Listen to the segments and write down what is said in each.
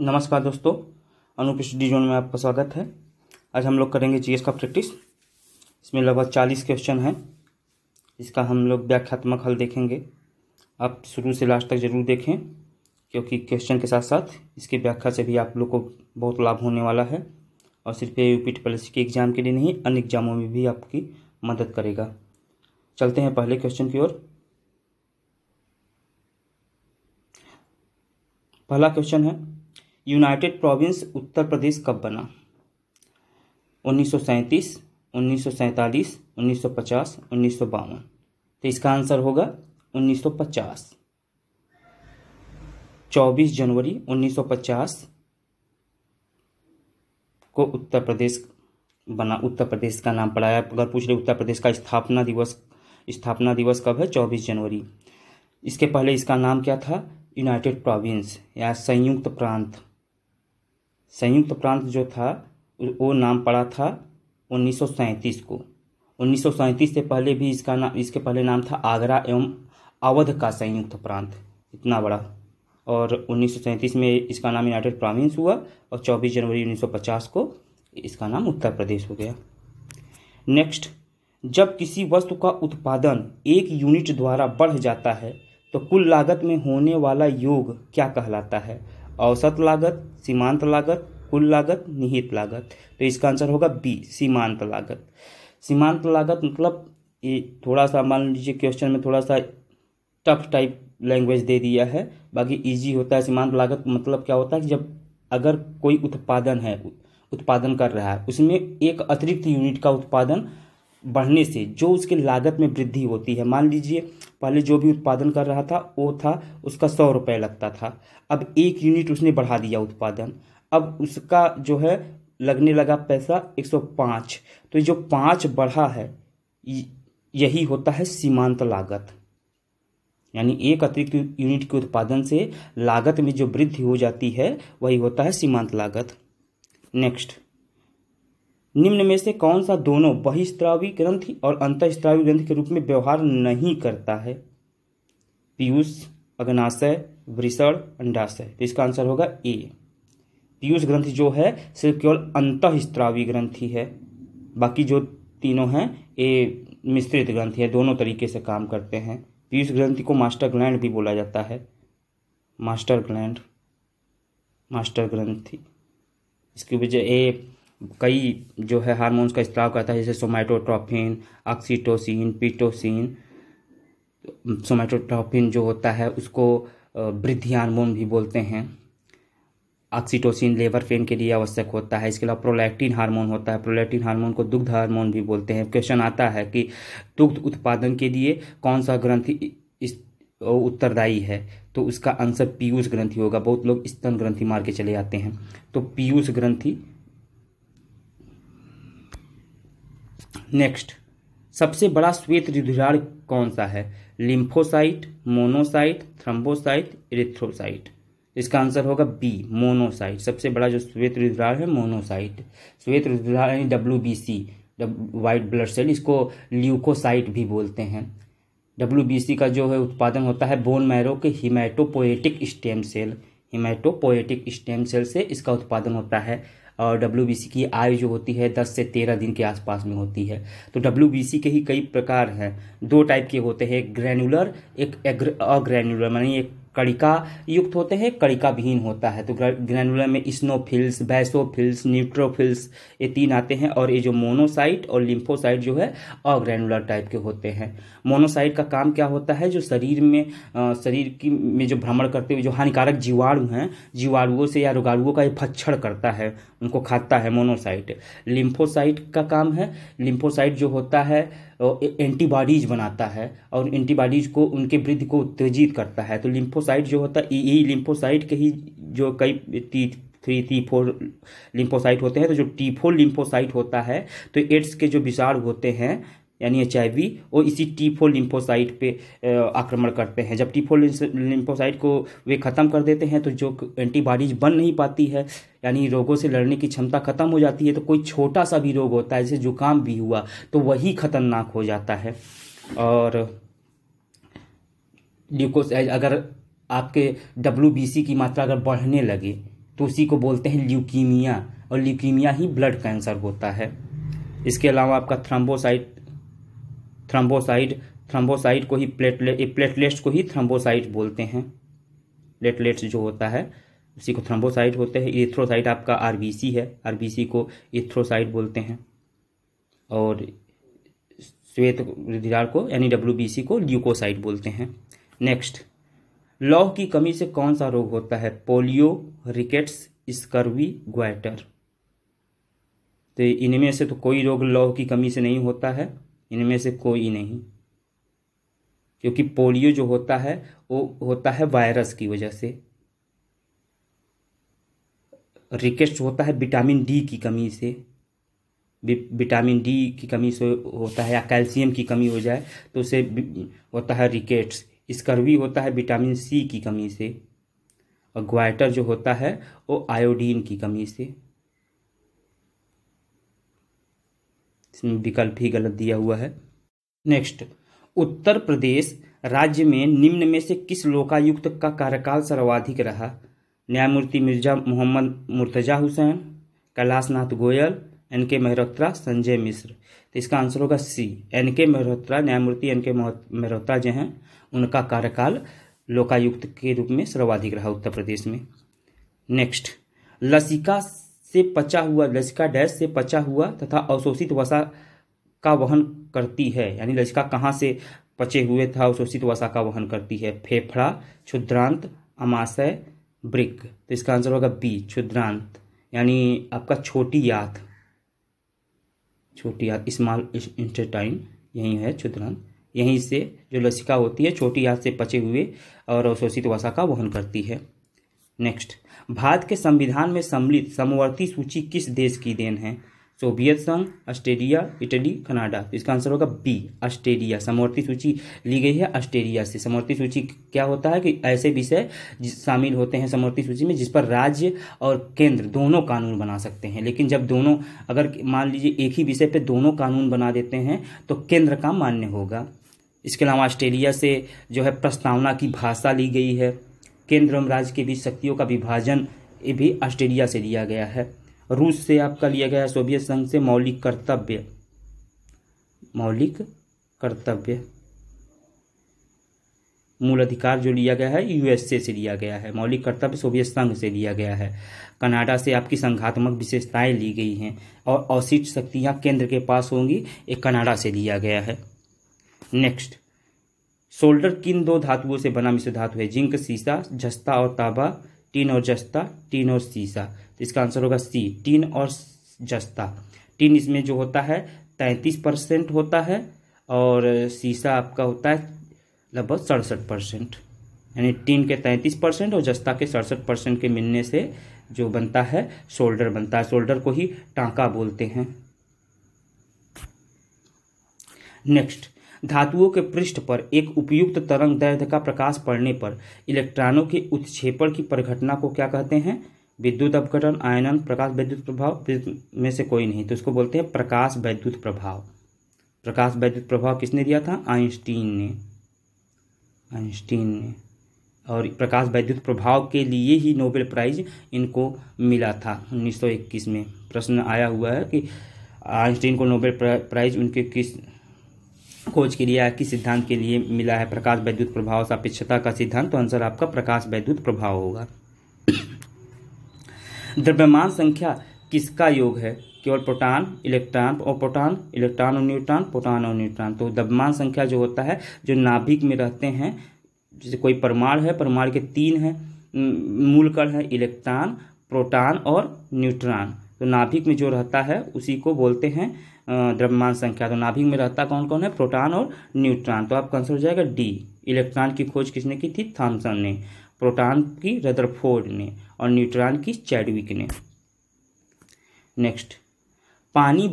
नमस्कार दोस्तों Anoop study zone में आपका स्वागत है आज हम लोग करेंगे जीएस का प्रैक्टिस इसमें लगभग चालीस क्वेश्चन हैं इसका हम लोग व्याख्यात्मक हल देखेंगे आप शुरू से लास्ट तक जरूर देखें क्योंकि क्वेश्चन के साथ साथ इसकी व्याख्या से भी आप लोग को बहुत लाभ होने वाला है और सिर्फ ये यूपी पॉलिसी के एग्ज़ाम के लिए नहीं अन्य एग्जामों में भी आपकी मदद करेगा चलते हैं पहले क्वेश्चन की ओर पहला क्वेश्चन है यूनाइटेड प्रोविंस उत्तर प्रदेश कब बना उन्नीस सौ सैंतीस उन्नीस सौ सैंतालीस उन्नीस सौ पचास उन्नीस सौ बावन तो इसका आंसर होगा उन्नीस सौ पचास चौबीस जनवरी 1950 को उत्तर प्रदेश बना उत्तर प्रदेश का नाम पड़ा है अगर पूछ ले उत्तर प्रदेश का स्थापना दिवस स्थापना दिवस कब है 24 जनवरी इसके पहले इसका नाम क्या था यूनाइटेड प्रोविंस या संयुक्त प्रांत संयुक्त प्रांत जो था वो नाम पड़ा था उन्नीस को उन्नीस से पहले भी इसका नाम इसके पहले नाम था आगरा एवं अवध का संयुक्त प्रांत इतना बड़ा और उन्नीस में इसका नाम यूनाइटेड प्रोविंस हुआ और 24 जनवरी 1950 को इसका नाम उत्तर प्रदेश हो गया नेक्स्ट जब किसी वस्तु का उत्पादन एक यूनिट द्वारा बढ़ जाता है तो कुल लागत में होने वाला योग क्या कहलाता है औसत लागत सीमांत लागत कुल लागत निहित लागत तो इसका आंसर होगा बी सीमांत लागत सीमांत लागत मतलब ये थोड़ा सा मान लीजिए क्वेश्चन में थोड़ा सा टफ टाइप लैंग्वेज दे दिया है बाकी इजी होता है सीमांत लागत मतलब क्या होता है कि जब अगर कोई उत्पादन है उत्पादन कर रहा है उसमें एक अतिरिक्त यूनिट का उत्पादन बढ़ने से जो उसके लागत में वृद्धि होती है मान लीजिए पहले जो भी उत्पादन कर रहा था वो था उसका सौ रुपये लगता था अब एक यूनिट उसने बढ़ा दिया उत्पादन अब उसका जो है लगने लगा पैसा एक सौ पाँच तो जो पाँच बढ़ा है यही होता है सीमांत लागत यानी एक अतिरिक्त यूनिट के उत्पादन से लागत में जो वृद्धि हो जाती है वही होता है सीमांत लागत नेक्स्ट निम्न में से कौन सा दोनों बहिस्त्रावी ग्रंथि और अंतस्त्रावी ग्रंथि के रूप में व्यवहार नहीं करता है पीयूष अग्नाशय वृषण अंडाशय तो इसका आंसर होगा ए पीयूष ग्रंथि जो है सिर्फ केवल अंतस्त्रावी ग्रंथि है बाकी जो तीनों हैं ये मिश्रित ग्रंथि है दोनों तरीके से काम करते हैं पीयूष ग्रंथि को मास्टर ग्लैंड भी बोला जाता है मास्टर ग्लैंड मास्टर ग्रंथि इसकी वजह ए कई जो है हार्मोन्स का इस्तेमाल करता है जैसे सोमाटोट्रॉफिन ऑक्सीटोसिन पीटोसिन सोमाटोट्रॉफिन जो होता है उसको वृद्धि हार्मोन भी बोलते हैं ऑक्सीटोसिन लेबर पेन के लिए आवश्यक होता है इसके अलावा प्रोलैक्टिन हार्मोन होता है प्रोलैक्टिन हार्मोन को दुग्ध हार्मोन भी बोलते हैं क्वेश्चन आता है कि दुग्ध उत्पादन के लिए कौन सा ग्रंथि इस उत्तरदायी है तो उसका आंसर पीयूष ग्रंथि होगा बहुत लोग स्तन ग्रंथि मार के चले जाते हैं तो पीयूष ग्रंथि नेक्स्ट सबसे बड़ा श्वेत रुधिराण कौन सा है लिम्फोसाइट मोनोसाइट थ्रम्बोसाइट इरिथ्रोसाइट इसका आंसर होगा बी मोनोसाइट सबसे बड़ा जो श्वेत रुधिराड़ है मोनोसाइट श्वेत रुधिराण यानी W B C white blood cell इसको ल्यूकोसाइट भी बोलते हैं डब्ल्यू बी सी का जो है उत्पादन होता है बोन मैरो के haematopoietic stem cell haematopoietic stem cell से इसका उत्पादन होता है और डब्ल्यू की आयु जो होती है दस से तेरह दिन के आसपास में होती है तो डब्ल्यू के ही कई प्रकार हैं दो टाइप के होते हैं ग्रैनुलर एक अग्रैनुलर मानी एक कड़िका युक्त होते हैं कड़िका विहीन होता है तो ग्रैनुलर में स्नोफिल्स बैसोफिल्स न्यूट्रोफिल्स ये तीन आते हैं और ये जो मोनोसाइट और लिम्फोसाइट जो है अग्रैनुलर टाइप के होते हैं मोनोसाइट का काम क्या होता है जो शरीर में आ, शरीर की में जो भ्रमण करते हुए जो हानिकारक जीवाणु हैं जीवाणुओं से या रोगाणुओं का ये फच्छड़ करता है उनको खाता है मोनोसाइट लिम्फोसाइट का काम है लिम्फोसाइट जो होता है एंटीबॉडीज बनाता है और एंटीबॉडीज को उनके वृद्धि को उत्तेजित करता है तो लिम्फो लिम्फोसाइट जो होता है ई लिम्फोसाइट के ही जो कई ती थ्री टी फोर लिम्फोसाइट होते हैं तो जो टी फोर लिम्फोसाइट होता है तो एड्स के जो विषाणु होते हैं यानी एच आई वी वो इसी टी फोर लिम्फोसाइट पे आक्रमण करते हैं जब टी फोर लिम्फोसाइट को वे ख़त्म कर देते हैं तो जो एंटीबॉडीज बन नहीं पाती है यानी रोगों से लड़ने की क्षमता खत्म हो जाती है तो कोई छोटा सा भी रोग होता है जैसे जुकाम भी हुआ तो वही खतरनाक हो जाता है और ल्यूकोस अगर आपके डब्ल्यू की मात्रा अगर बढ़ने लगे तो उसी को बोलते हैं ल्यूकीमिया और ल्यूकीमिया ही ब्लड कैंसर होता है इसके अलावा आपका थ्रम्बोसाइट थ्रम्बोसाइड थ्रम्बोसाइड को ही प्लेटलेट प्लेटलेट्स को ही थ्रम्बोसाइट बोलते हैं प्लेटलेट्स जो होता है उसी को थ्रम्बोसाइट होते हैं इथ्रोसाइट आपका आर है आर को इथ्रोसाइट बोलते हैं और श्वेत रुधिरार को यानी डब्ल्यू को ल्यूकोसाइट बोलते हैं नेक्स्ट लौह की कमी से कौन सा रोग होता है पोलियो रिकेट्स स्कर्वी ग्वाइटर तो इनमें से तो कोई रोग लौह की कमी से नहीं होता है इनमें से कोई नहीं क्योंकि पोलियो जो होता है वो होता है वायरस की वजह से रिकेस्ट होता है विटामिन डी की कमी से विटामिन डी की कमी से होता है या कैल्शियम की कमी हो जाए तो उसे होता है रिकेट्स स्कर्वी होता है विटामिन सी की कमी से और ग्वाइटर जो होता है वो आयोडीन की कमी से इसमें विकल्प ही गलत दिया हुआ है नेक्स्ट उत्तर प्रदेश राज्य में निम्न में से किस लोकायुक्त का कार्यकाल सर्वाधिक रहा न्यायमूर्ति मिर्जा मोहम्मद मुर्तजा हुसैन कैलाशनाथ गोयल एन के मेहरोत्रा संजय मिश्र तो इसका आंसर होगा सी एन के मेहरोत्रा न्यायमूर्ति एन के मेहरोत्रा जो हैं उनका कार्यकाल लोकायुक्त के रूप में सर्वाधिक रहा उत्तर प्रदेश में नेक्स्ट लसिका से पचा हुआ लसिका डैश से पचा हुआ तथा अवशोषित वसा का वहन करती है यानी लसिका कहाँ से पचे हुए था अवशोषित वसा का वहन करती है फेफड़ा क्षुद्रांत अमाशय ब्रिक तो इसका आंसर होगा बी क्षुद्रांत यानी आपका छोटी याथ छोटी स्मॉल इंटेस्टाइन यही है क्षुद्रांत यहीं से जो लसिका होती है छोटी आंत से पचे हुए और अवशोषित वसा का वहन करती है नेक्स्ट भारत के संविधान में सम्मिलित समवर्ती सूची किस देश की देन है सोवियत संघ ऑस्ट्रेलिया इटली कनाडा तो इसका आंसर होगा बी ऑस्ट्रेलिया समवर्ती सूची ली गई है ऑस्ट्रेलिया से समवर्ती सूची क्या होता है कि ऐसे विषय शामिल होते हैं समवर्ती सूची में जिस पर राज्य और केंद्र दोनों कानून बना सकते हैं लेकिन जब दोनों अगर मान लीजिए एक ही विषय पर दोनों कानून बना देते हैं तो केंद्र का मान्य होगा इसके अलावा ऑस्ट्रेलिया से जो है प्रस्तावना की भाषा ली गई है केंद्र एवं राज्य के बीच शक्तियों का विभाजन भी ऑस्ट्रेलिया से लिया गया है रूस से आपका लिया गया है सोवियत संघ से मौलिक कर्तव्य मौलिक कर्तव्य मूल अधिकार जो लिया गया है यूएसए से लिया गया है मौलिक कर्तव्य सोवियत संघ से लिया गया है कनाडा से आपकी संघात्मक विशेषताएं ली गई हैं और औसित शक्तियां केंद्र के पास होंगी एक कनाडा से लिया गया है नेक्स्ट शोल्डर किन दो धातुओं से बना मिश्र धातु है जिंक सीसा जस्ता और ताबा टीन और जस्ता टीन और सीसा तो इसका आंसर होगा सी टीन और जस्ता टीन इसमें जो होता है तैंतीस परसेंट होता है और शीशा आपका होता है लगभग सड़सठ परसेंट यानी टीन के तैंतीस परसेंट और जस्ता के सड़सठ परसेंट के मिलने से जो बनता है शोल्डर बनता है शोल्डर को ही टांका बोलते हैं नेक्स्ट धातुओं के पृष्ठ पर एक उपयुक्त तरंग दैर्ध्य का प्रकाश पड़ने पर इलेक्ट्रॉनों के उत्क्षेपण की परिघटना को क्या कहते हैं विद्युत अपघटन आयनन प्रकाश वैद्युत प्रभाव में से कोई नहीं तो इसको बोलते हैं प्रकाश वैद्युत प्रभाव प्रकाश वैद्युत प्रभाव किसने दिया था आइंस्टीन ने आइंस्टीन ने और प्रकाश वैद्युत प्रभाव के लिए ही नोबेल प्राइज इनको मिला था 1921 में प्रश्न आया हुआ है कि आइंस्टीन को नोबेल प्राइज उनके किस खोज के लिए किस सिद्धांत के लिए मिला है प्रकाश वैद्युत प्रभाव सापेक्षता का सिद्धांत तो आंसर आपका प्रकाश वैद्युत प्रभाव होगा द्रव्यमान संख्या किसका योग है केवल प्रोटॉन इलेक्ट्रॉन और प्रोटॉन इलेक्ट्रॉन और न्यूट्रॉन प्रोटॉन और न्यूट्रॉन तो द्रव्यमान संख्या जो होता है जो नाभिक में रहते हैं जैसे कोई परमाणु है परमाणु के तीन है मूल कण है इलेक्ट्रॉन प्रोटॉन और न्यूट्रॉन तो नाभिक में जो रहता है उसी को बोलते हैं द्रव्यमान संख्या तो नाभिक में रहता कौन कौन है प्रोटॉन और न्यूट्रॉन तो आपका आंसर हो जाएगा डी इलेक्ट्रॉन की खोज किसने की थी थॉमसन ने प्रोटॉन की रदरफोर्ड ने और न्यूट्रॉन की चैडविक ने नेक्स्ट पानी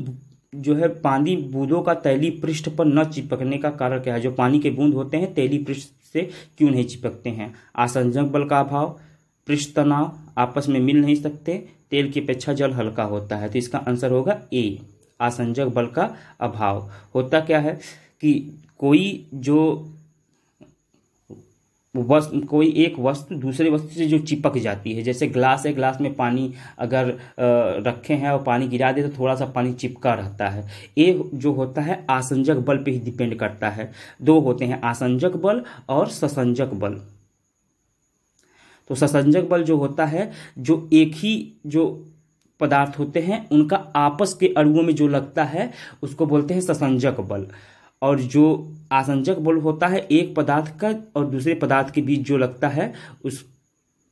जो है पानी बूंदों का तैली पृष्ठ पर न चिपकने का कारण क्या है जो पानी के बूंद होते हैं तैली पृष्ठ से क्यों नहीं चिपकते हैं आसंजक बल का अभाव पृष्ठ तनाव आपस में मिल नहीं सकते तेल की अपेक्षा जल हल्का होता है तो इसका आंसर होगा ए आसंजक बल का अभाव होता क्या है कि कोई जो वस्त कोई एक वस्तु दूसरे वस्तु से जो चिपक जाती है जैसे ग्लास है ग्लास में पानी अगर रखे हैं और पानी गिरा दे तो थोड़ा सा पानी चिपका रहता है ये जो होता है आसंजक बल पे ही डिपेंड करता है दो होते हैं आसंजक बल और ससंजक बल तो ससंजक बल जो होता है जो एक ही जो पदार्थ होते हैं उनका आपस के अड़ुओं में जो लगता है उसको बोलते हैं ससंजक बल और जो आसंजक बल होता है एक पदार्थ का और दूसरे पदार्थ के बीच जो लगता है उस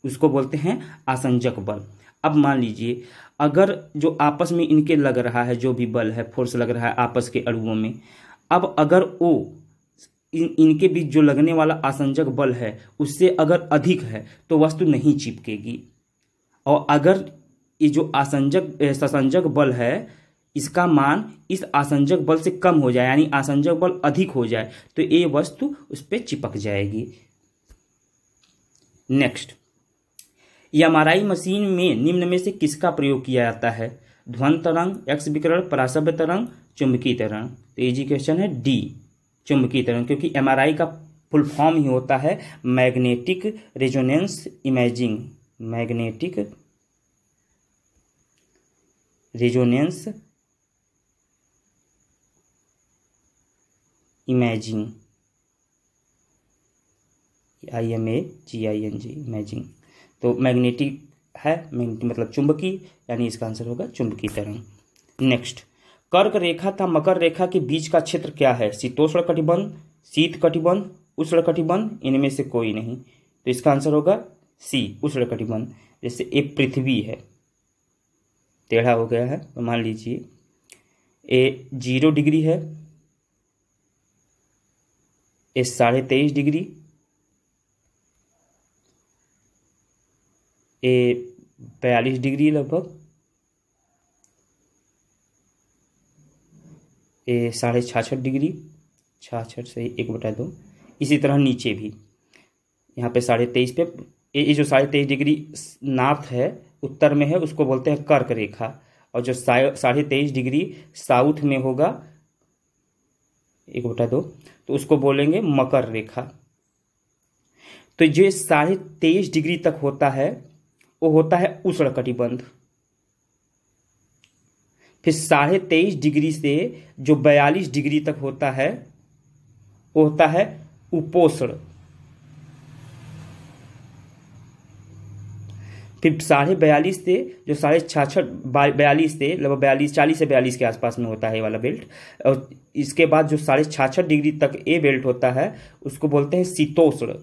उसको बोलते हैं आसंजक बल अब मान लीजिए अगर जो आपस में इनके लग रहा है जो भी बल है फोर्स लग रहा है आपस के अड़ुओं में अब अगर वो इन इनके बीच जो लगने वाला आसंजक बल है उससे अगर अधिक है तो वस्तु नहीं चिपकेगी और अगर ये जो आसंजक ससंजक बल है इसका मान इस आसंजक बल से कम हो जाए यानी आसंजक बल अधिक हो जाए तो ये वस्तु उस पर चिपक जाएगी नेक्स्ट एमआरआई मशीन में निम्न में से किसका प्रयोग किया जाता है ध्वन तरंग एक्स विकरण परासभ्य तरंग चुंबकीय तरंग तो ये जी क्वेश्चन है डी चुंबकीय तरंग क्योंकि एमआरआई का फुल फॉर्म ही होता है magnetic resonance imaging magnetic resonance imaging I M A G I N G imaging तो मैग्नेटिक है मैग्नेटिक मतलब चुंबकी यानी इसका आंसर होगा चुंबकी तरंग नेक्स्ट कर्क रेखा था मकर रेखा के बीच का क्षेत्र क्या है शीतोष्ण कटिबंध शीत कटिबंध उष्ण कटिबंध इनमें से कोई नहीं तो इसका आंसर होगा सी उष्ण कटिबंध जैसे एक पृथ्वी है टेढ़ा हो गया है तो मान लीजिए ए जीरो डिग्री है ये साढ़े तेईस डिग्री ये बयालीस डिग्री लगभग ये साढ़े छाछठ डिग्री छाछठ से एक बटा दो इसी तरह नीचे भी यहाँ पे साढ़े तेईस पे ये जो साढ़े तेईस डिग्री नॉर्थ है उत्तर में है उसको बोलते हैं कर्क रेखा और जो साढ़े तेईस डिग्री साउथ में होगा एक बटा दो तो उसको बोलेंगे मकर रेखा तो जो साढ़े तेईस डिग्री तक होता है वो होता है उष्ण कटिबंध फिर साढ़े तेईस डिग्री से जो बयालीस डिग्री तक होता है वो होता है उपोषण फिर साढ़े बयालीस से जो साढ़े छाछठ बयालीस से लगभग बयालीस चालीस से बयालीस के आसपास में होता है ये वाला बेल्ट और इसके बाद जो साढ़े छाछठ डिग्री तक ए बेल्ट होता है उसको बोलते हैं शीतोष्ण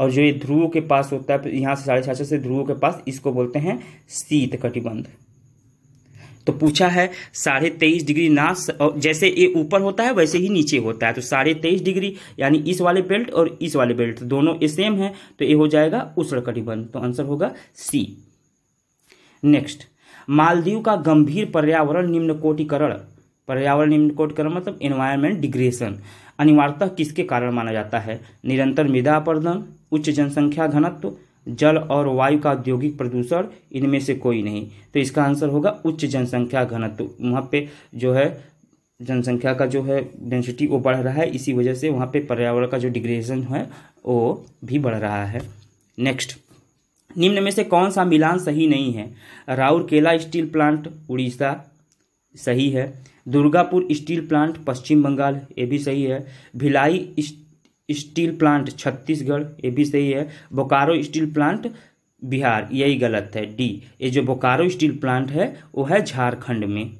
और जो ये ध्रुवों के पास होता है यहाँ से साढ़े छाछठ से ध्रुवों के पास इसको बोलते हैं शीत कटिबंध तो पूछा है साढ़े तेईस डिग्री ना जैसे ये ऊपर होता है वैसे ही नीचे होता है तो साढ़े तेईस डिग्री यानी इस वाले बेल्ट और इस वाले बेल्ट तो दोनों ये सेम है तो ये हो जाएगा कटिबंध तो आंसर होगा सी नेक्स्ट मालदीव का गंभीर पर्यावरण निम्न कोटिकरण पर्यावरण निम्न कोटिकरण मतलब एनवायरमेंट डिग्रेशन अनिवार्यतः किसके कारण माना जाता है निरंतर मृदा अपर्दन उच्च जनसंख्या घनत्व जल और वायु का औद्योगिक प्रदूषण इनमें से कोई नहीं तो इसका आंसर होगा उच्च जनसंख्या घनत्व वहाँ पे जो है जनसंख्या का जो है डेंसिटी वो बढ़ रहा है इसी वजह से वहाँ पे पर्यावरण का जो डिग्रेशन है वो भी बढ़ रहा है नेक्स्ट निम्न में से कौन सा मिलान सही नहीं है राउरकेला स्टील प्लांट उड़ीसा सही है दुर्गापुर स्टील प्लांट पश्चिम बंगाल ये भी सही है भिलाई स्टील प्लांट छत्तीसगढ़ ये भी सही है बोकारो स्टील प्लांट बिहार यही गलत है डी ये जो बोकारो स्टील प्लांट है वो है झारखंड में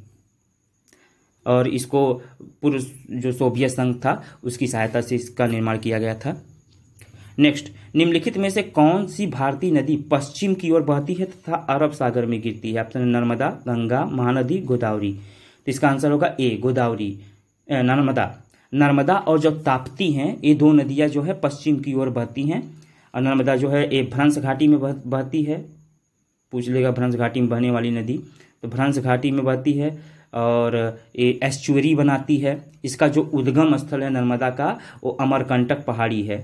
और इसको पूर्व जो सोवियत संघ था उसकी सहायता से इसका निर्माण किया गया था नेक्स्ट निम्नलिखित में से कौन सी भारतीय नदी पश्चिम की ओर बहती है तथा अरब सागर में गिरती है ऑप्शन नर्मदा गंगा महानदी गोदावरी तो इसका आंसर होगा ए गोदावरी नर्मदा नर्मदा और जो ताप्ती हैं ये दो नदियाँ जो है पश्चिम की ओर बहती हैं और नर्मदा जो है ये भ्रंस घाटी में बहती है पूछ लेगा भ्रंस घाटी में बहने वाली नदी तो भ्रंस घाटी में बहती है और ये एस्चुरी बनाती है इसका जो उद्गम स्थल है नर्मदा का वो अमरकंटक पहाड़ी है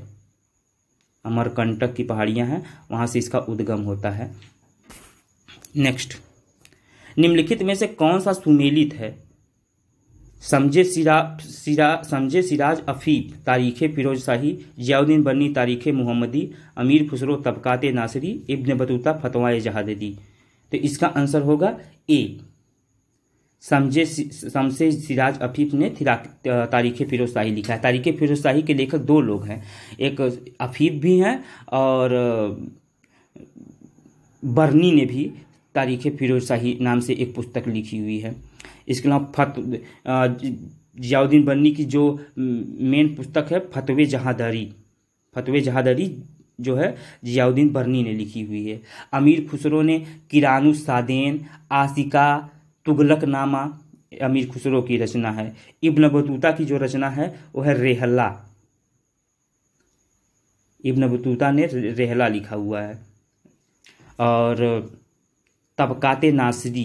अमरकंटक की पहाड़ियाँ हैं वहाँ से इसका उद्गम होता है नेक्स्ट निम्नलिखित में से कौन सा सुमेलित है समझे सिरा सिरा समझे सिराज अफी तारीख़ फिरोज शाही जियाउद्दीन बनी तारीख़ मोहम्मदी अमीर खुसरो तबक़ात नासरी इब्न बतूता फतवाए जहादी तो इसका आंसर होगा ए समझे समझे सिराज अफीफ ने तारीख़ फिरोज शाही लिखा है तारीख़ फिरोज शाही के लेखक दो लोग हैं एक अफीफ भी हैं और बर्नी ने भी तारीख़ फिरोज शाही नाम से एक पुस्तक लिखी हुई है इसके अलावा फत जियाउद्दीन बन्नी की जो मेन पुस्तक है फतवे जहादारी फतवे जहादारी जो है जियाउद्दीन बर्नी ने लिखी हुई है अमीर खुसरो ने किरानु सादेन आसिका तुगलक नामा अमीर खुसरो की रचना है इब्न बतूता की जो रचना है वो है रेहला इब्न बतूता ने रेहला लिखा हुआ है और तबकाते नासरी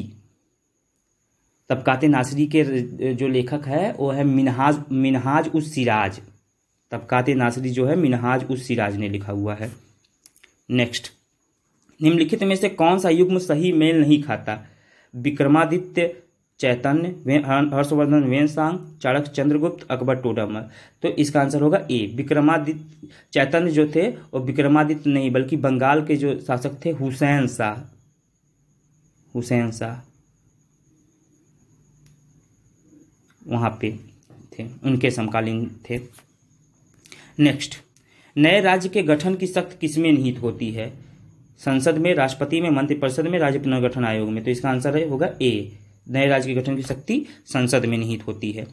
तबकाते नासरी के जो लेखक है वो है मिनहाज मिनहाज उस सिराज तबकाते नासरी जो है मिनहाज उस सिराज ने लिखा हुआ है नेक्स्ट निम्नलिखित में से कौन सा युग्म सही मेल नहीं खाता विक्रमादित्य चैतन्य हर्षवर्धन वेनसांग चाणक चंद्रगुप्त अकबर टोडामल तो इसका आंसर होगा ए विक्रमादित्य चैतन्य जो थे वो विक्रमादित्य नहीं बल्कि बंगाल के जो शासक थे हुसैन शाह हुसैन शाह वहाँ पे थे उनके समकालीन थे नेक्स्ट नए राज्य के गठन की सख्त किस्में निहित होती है संसद में राष्ट्रपति में मंत्रिपरिषद में राज्य पुनर्गठन आयोग में तो इसका आंसर है होगा ए नए राज्य के गठन की शक्ति संसद में निहित होती है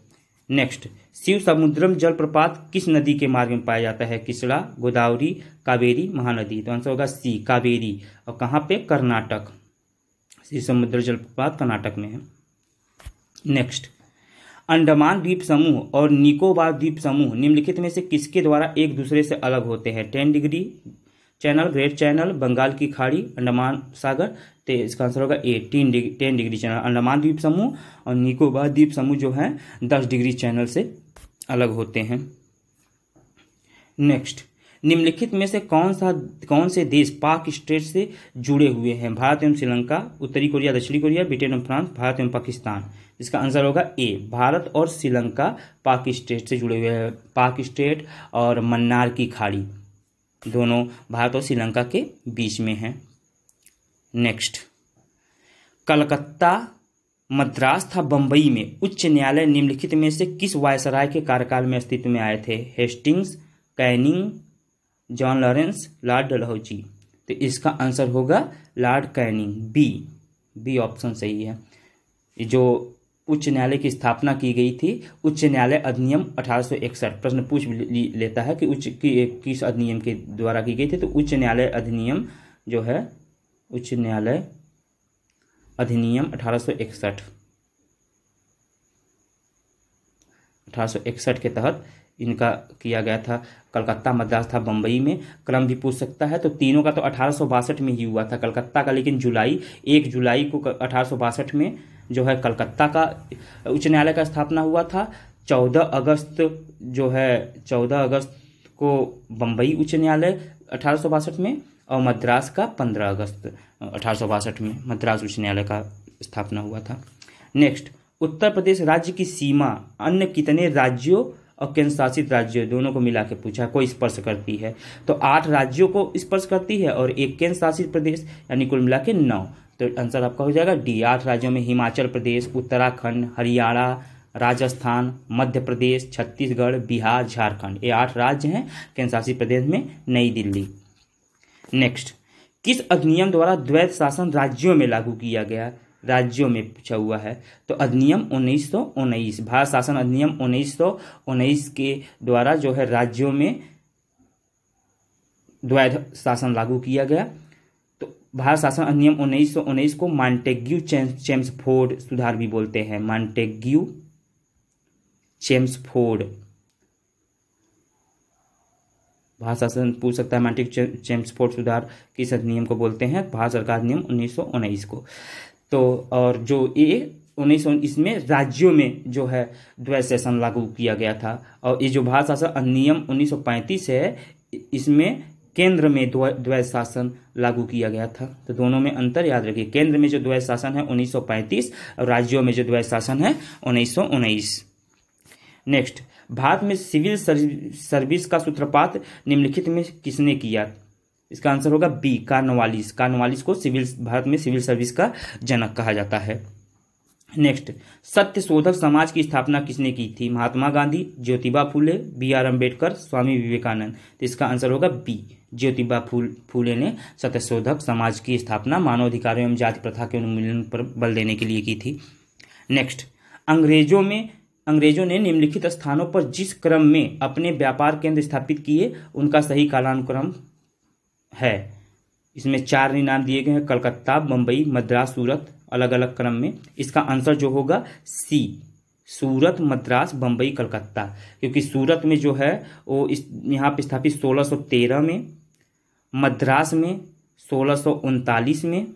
नेक्स्ट शिव समुद्रम जलप्रपात किस नदी के मार्ग में पाया जाता है किसड़ा गोदावरी कावेरी महानदी तो आंसर होगा सी कावेरी और कहाँ पे कर्नाटक शिव समुद्र जलप्रपात कर्नाटक में है नेक्स्ट अंडमान द्वीप समूह और निकोबार द्वीप समूह निम्नलिखित में से किसके द्वारा एक दूसरे से अलग होते हैं ten degree channel great channel Bengal की खाड़ी अंडमान सागर तो इसका आंसर होगा A ten degree ten degree channel Andaman द्वीप समूह और निकोबार द्वीप समूह जो है दस डिग्री चैनल से अलग होते हैं नेक्स्ट निम्नलिखित में से कौन सा कौन से देश पाक स्टेट से जुड़े हुए हैं भारत एवं श्रीलंका उत्तरी कोरिया दक्षिणी कोरिया ब्रिटेन एवं फ्रांस भारत एवं पाकिस्तान इसका आंसर होगा ए भारत और श्रीलंका पाक स्टेट से जुड़े हुए हैं पाक स्टेट और मन्नार की खाड़ी दोनों भारत और श्रीलंका के बीच में हैं नेक्स्ट कलकत्ता मद्रास था बम्बई में उच्च न्यायालय निम्नलिखित में से किस वायसराय के कार्यकाल में अस्तित्व में आए थे Hastings Canning John Lawrence Lord Dalhousie तो इसका आंसर होगा Lord Canning B B option सही है जो उच्च न्यायालय की स्थापना की गई थी उच्च न्यायालय अधिनियम अठारह प्रश्न पूछ लेता है कि उच्च की किस अधिनियम के द्वारा की गई थी तो उच्च न्यायालय अधिनियम जो है उच्च न्यायालय अधिनियम अठारह सौ के तहत इनका किया गया था कलकत्ता मद्रास था बम्बई में क्रम भी पूछ सकता है तो तीनों का तो अठारह में ही हुआ था कलकत्ता का लेकिन जुलाई एक जुलाई को अठारह में जो है कलकत्ता का उच्च न्यायालय का स्थापना हुआ था चौदह अगस्त जो है चौदह अगस्त को बम्बई उच्च न्यायालय अठारह में और मद्रास का पंद्रह अगस्त अठारह में मद्रास उच्च न्यायालय का स्थापना हुआ था नेक्स्ट उत्तर प्रदेश राज्य की सीमा अन्य कितने राज्यों और केंद्र शासित राज्य दोनों को मिला के पूछा कोई को स्पर्श करती है तो आठ राज्यों को स्पर्श करती है और एक केंद्र शासित प्रदेश यानी कुल मिला के नौ तो आंसर आपका हो जाएगा डी आठ राज्यों में हिमाचल प्रदेश उत्तराखंड हरियाणा राजस्थान मध्य प्रदेश छत्तीसगढ़ बिहार झारखंड ये आठ राज्य हैं केंद्र शासित प्रदेश में नई दिल्ली नेक्स्ट किस अधिनियम द्वारा द्वैत शासन राज्यों में लागू किया गया राज्यों में पूछा हुआ है तो अधिनियम उन्नीस सौ उन्नीस भारत शासन अधिनियम उन्नीस सौ उन्नीस के द्वारा जो है राज्यों में द्वैध शासन लागू किया गया तो भारत शासन अधिनियम उन्नीस सौ उन्नीस को मांटेग्यू चेम्सफोर्ड सुधार भी बोलते हैं मांटेग्यू चेम्सफोर्ड भारत शासन पूछ सकता है मैट्रिक चेम्सफोर्ड सुधार किस अधिनियम को बोलते हैं भारत सरकार सौ उन्नीस को तो और जो ये उन्नीस सौ इसमें राज्यों में जो है द्वैत शासन लागू किया गया था और ये जो भारत शासन अधिनियम उन्नीस है इसमें केंद्र में द्वैत शासन लागू किया गया था तो दोनों में अंतर याद रखिए केंद्र में जो द्वैत शासन है 1935 और राज्यों में जो द्वैत शासन है उन्नीस नेक्स्ट भारत में सिविल सर्विस का सूत्रपात निम्नलिखित में किसने किया इसका आंसर होगा बी कार्नवालिस कार्नवालिस को सिविल भारत में सिविल सर्विस का जनक कहा जाता है नेक्स्ट सत्य शोधक समाज की स्थापना किसने की थी महात्मा गांधी ज्योतिबा फूले बी आर अम्बेडकर स्वामी विवेकानंद तो इसका आंसर होगा बी ज्योतिबा फूल फूले ने सत्यशोधक समाज की स्थापना मानवाधिकारों एवं जाति प्रथा के उन्मूलन पर बल देने के लिए की थी नेक्स्ट अंग्रेजों में अंग्रेजों ने निम्नलिखित स्थानों पर जिस क्रम में अपने व्यापार केंद्र स्थापित किए उनका सही कालानुक्रम है इसमें चार इनाम दिए गए हैं कलकत्ता बम्बई मद्रास सूरत अलग अलग क्रम में इसका आंसर जो होगा सी सूरत मद्रास बम्बई कलकत्ता क्योंकि सूरत में जो है वो इस यहाँ पर स्थापित सोलह में मद्रास में सोलह में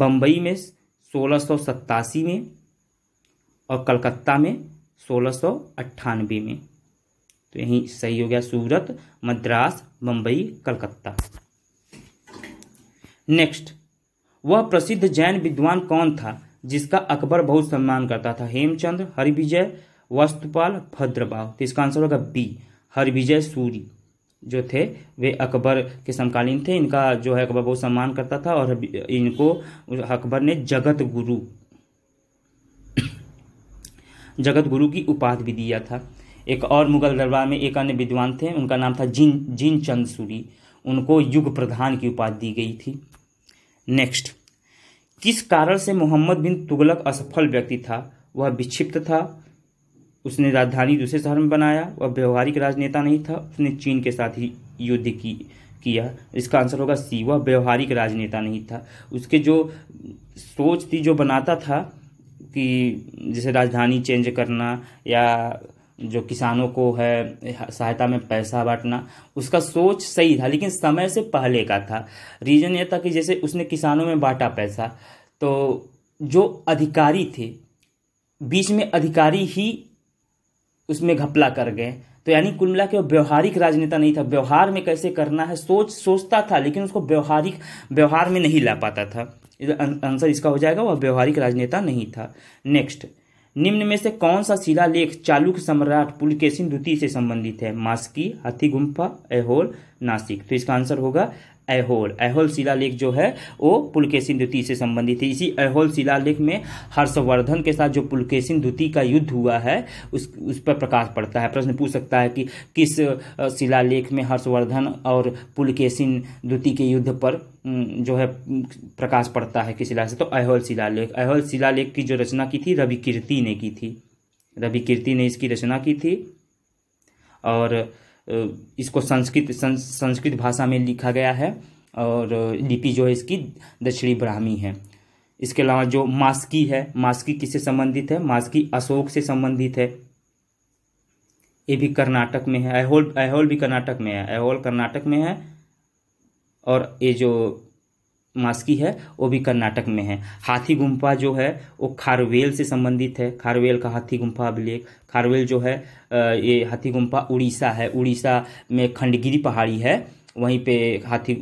बम्बई में सोलह में और कलकत्ता में सोलह में तो यही सही हो गया सूरत मद्रास मुंबई कलकत्ता नेक्स्ट वह प्रसिद्ध जैन विद्वान कौन था जिसका अकबर बहुत सम्मान करता था हेमचंद्र हरिविजय वस्तुपाल भद्रबाव तो इसका आंसर होगा बी हरिविजय सूरी जो थे वे अकबर के समकालीन थे इनका जो है अकबर बहुत सम्मान करता था और इनको अकबर ने जगत गुरु जगत गुरु की उपाधि भी दिया था एक और मुगल दरबार में एक अन्य विद्वान थे उनका नाम था जिन जिन चंद सूरी उनको युग प्रधान की उपाधि दी गई थी नेक्स्ट किस कारण से मोहम्मद बिन तुगलक असफल व्यक्ति था वह विक्षिप्त था उसने राजधानी दूसरे शहर में बनाया वह व्यवहारिक राजनेता नहीं था उसने चीन के साथ ही युद्ध की किया इसका आंसर होगा सी वह व्यवहारिक राजनेता नहीं था उसके जो सोच थी जो बनाता था कि जैसे राजधानी चेंज करना या जो किसानों को है सहायता में पैसा बांटना उसका सोच सही था लेकिन समय से पहले का था रीज़न यह था कि जैसे उसने किसानों में बांटा पैसा तो जो अधिकारी थे बीच में अधिकारी ही उसमें घपला कर गए तो यानी कुल मिला के व्यवहारिक राजनेता नहीं था व्यवहार में कैसे करना है सोच सोचता था लेकिन उसको व्यवहारिक व्यवहार में नहीं ला पाता था आंसर इसका हो जाएगा वह व्यवहारिक राजनेता नहीं था नेक्स्ट निम्न में से कौन सा शिलालेख चालुक्य सम्राट पुलकेशिन द्वितीय से संबंधित है मास्की हाथी गुम्फा एहोल नासिक तो इसका आंसर होगा ऐहोल ऐहोल शिलालेख जो है वो पुलकेशिन द्वितीय से संबंधित है इसी ऐहोल शिलालेख में हर्षवर्धन के साथ जो पुलकेशिन द्वितीय का युद्ध हुआ है उस उस पर प्रकाश पड़ता है प्रश्न पूछ सकता है कि किस शिलालेख में हर्षवर्धन और पुलकेशिन द्वितीय के युद्ध पर जो है प्रकाश पड़ता है किस शिला से तो ऐहोल शिलालेख ऐहोल शिलालेख की जो रचना की थी रवि कीर्ति ने की थी रवि कीर्ति ने इसकी रचना की थी और इसको संस्कृत संस्कृत भाषा में लिखा गया है और लिपि जो है इसकी दक्षिणी ब्राह्मी है इसके अलावा जो मास्की है मास्की किससे संबंधित है मास्की अशोक से संबंधित है ये भी कर्नाटक में है ऐहोल ऐहोल भी कर्नाटक में है ऐहोल कर्नाटक में है और ये जो मास्की है वो भी कर्नाटक में है हाथी गुम्फा जो है वो खारवेल से संबंधित है खारवेल का हाथी गुम्फा अभिलेख खारवेल जो है ये हाथी गुम्फा उड़ीसा है उड़ीसा में खंडगिरी पहाड़ी है वहीं पे हाथी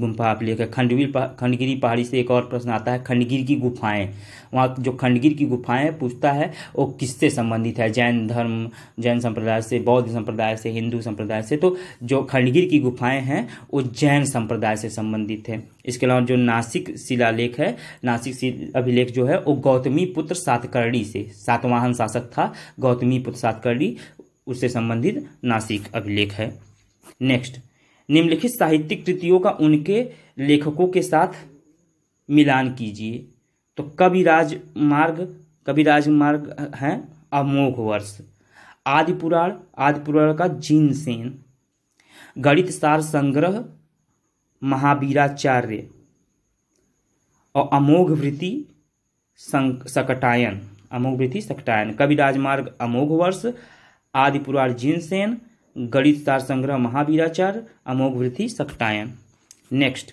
गुम्फा आप लेकर खंडवीर पा, खंडगिरी पहाड़ी से एक और प्रश्न आता है खंडगिर की गुफाएं वहाँ जो खंडगिर की गुफाएं पूछता है वो किससे संबंधित है जैन धर्म जैन संप्रदाय से बौद्ध संप्रदाय से हिंदू संप्रदाय से तो जो खंडगिर की गुफाएं हैं वो जैन संप्रदाय से संबंधित है इसके अलावा जो नासिक शिलालेख है नासिक अभिलेख जो है वो गौतमी पुत्र सातकर्णी से सातवाहन शासक था गौतमी पुत्र सातकर्णी उससे संबंधित नासिक अभिलेख है नेक्स्ट निम्नलिखित साहित्यिक कृतियों का उनके लेखकों के साथ मिलान कीजिए तो कविराज मार्ग कविराज मार्ग हैं अमोघ वर्ष आदि पुराण आदि पुराण का जीन सेन गणित सार संग्रह महावीराचार्य और अमोघ वृत्ति सकटायन अमोघ वृत्ति सकटायन कविराज मार्ग अमोघ वर्ष आदि पुराण जीनसेन गणित सार संग्रह महावीराचार अमोघ वृत्ति सकटायन नेक्स्ट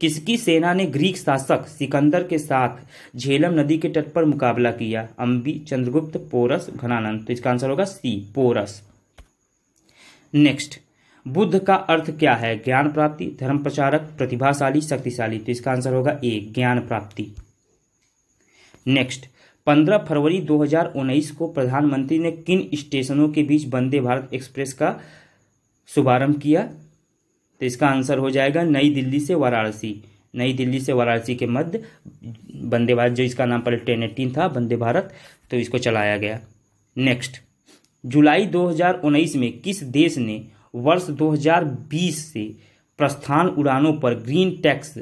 किसकी सेना ने ग्रीक शासक सिकंदर के साथ झेलम नदी के तट पर मुकाबला किया अंबी चंद्रगुप्त पोरस घनानंद तो इसका आंसर होगा सी पोरस नेक्स्ट बुद्ध का अर्थ क्या है ज्ञान प्राप्ति धर्म प्रचारक प्रतिभाशाली शक्तिशाली तो इसका आंसर होगा ए ज्ञान प्राप्ति नेक्स्ट 15 फरवरी 2019 को प्रधानमंत्री ने किन स्टेशनों के बीच वंदे भारत एक्सप्रेस का शुभारंभ किया तो इसका आंसर हो जाएगा नई दिल्ली से वाराणसी नई दिल्ली से वाराणसी के मध्य वंदे भारत जो इसका नाम पहले ट्रेन एटीन था वंदे भारत तो इसको चलाया गया नेक्स्ट जुलाई 2019 में किस देश ने वर्ष 2020 से प्रस्थान उड़ानों पर ग्रीन टैक्स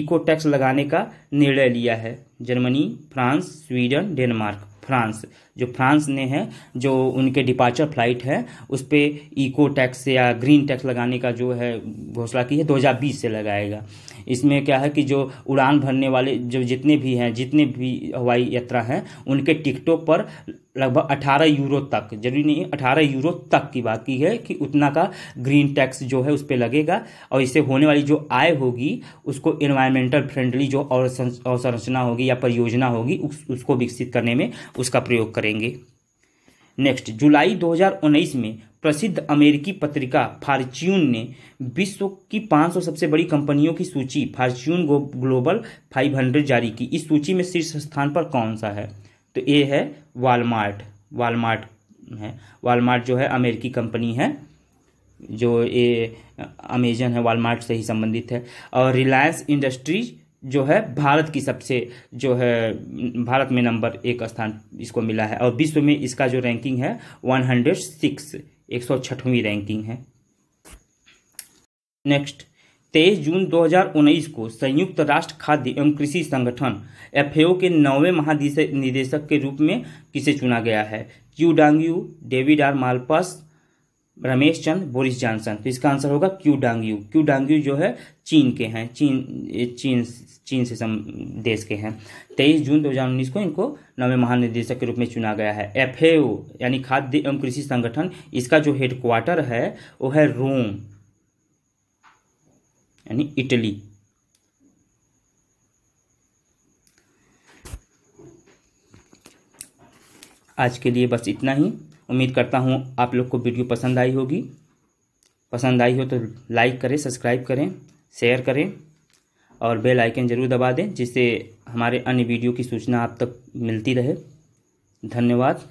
इको टैक्स लगाने का निर्णय लिया है Germany France Sweden Denmark France जो फ्रांस ने है जो उनके डिपार्चर फ्लाइट है उस पर इको टैक्स या ग्रीन टैक्स लगाने का जो है घोषणा की है 2020 से लगाएगा इसमें क्या है कि जो उड़ान भरने वाले जो जितने भी हैं जितने भी हवाई यात्रा हैं उनके टिकटों पर लगभग 18 यूरो तक जरूरी नहीं 18 यूरो तक की बात की है कि उतना का ग्रीन टैक्स जो है उस पर लगेगा और इससे होने वाली जो आय होगी उसको इन्वायरमेंटल फ्रेंडली जो अवसंरचना होगी या परियोजना होगी उस, उसको विकसित करने में उसका प्रयोग करेगा करेंगे नेक्स्ट जुलाई 2019 में प्रसिद्ध अमेरिकी पत्रिका फार्च्यून ने विश्व की 500 सबसे बड़ी कंपनियों की सूची फार्च्यून ग्लोबल 500 जारी की इस सूची में शीर्ष स्थान पर कौन सा है तो ये है वालमार्ट वालमार्ट है वालमार्ट जो है अमेरिकी कंपनी है जो ये अमेजन है वालमार्ट से ही संबंधित है और रिलायंस इंडस्ट्रीज जो है भारत की सबसे जो है भारत में नंबर एक स्थान इसको मिला है और विश्व में इसका जो रैंकिंग है वन हंड्रेड सिक्स एक सौ छठवीं रैंकिंग है नेक्स्ट तेईस जून 2019 को संयुक्त राष्ट्र खाद्य एवं कृषि संगठन एफ के नौवे महानिदेशक के रूप में किसे चुना गया है Qu Dongyu David R Malpass Ramesh Chand Boris Johnson तो इसका आंसर होगा क्यू यू क्यू डांग्यू जो है चीन के हैं चीन चीन चीन से सम देश के हैं तेईस जून उन्नीस को इनको नवे महानिदेशक के रूप में चुना गया है एफ यानी खाद्य एवं कृषि संगठन इसका जो हेडक्वार्टर है वो है रोम यानी इटली आज के लिए बस इतना ही उम्मीद करता हूँ आप लोग को वीडियो पसंद आई होगी पसंद आई हो तो लाइक करें सब्सक्राइब करें शेयर करें और बेल आइकन ज़रूर दबा दें जिससे हमारे अन्य वीडियो की सूचना आप तक मिलती रहे धन्यवाद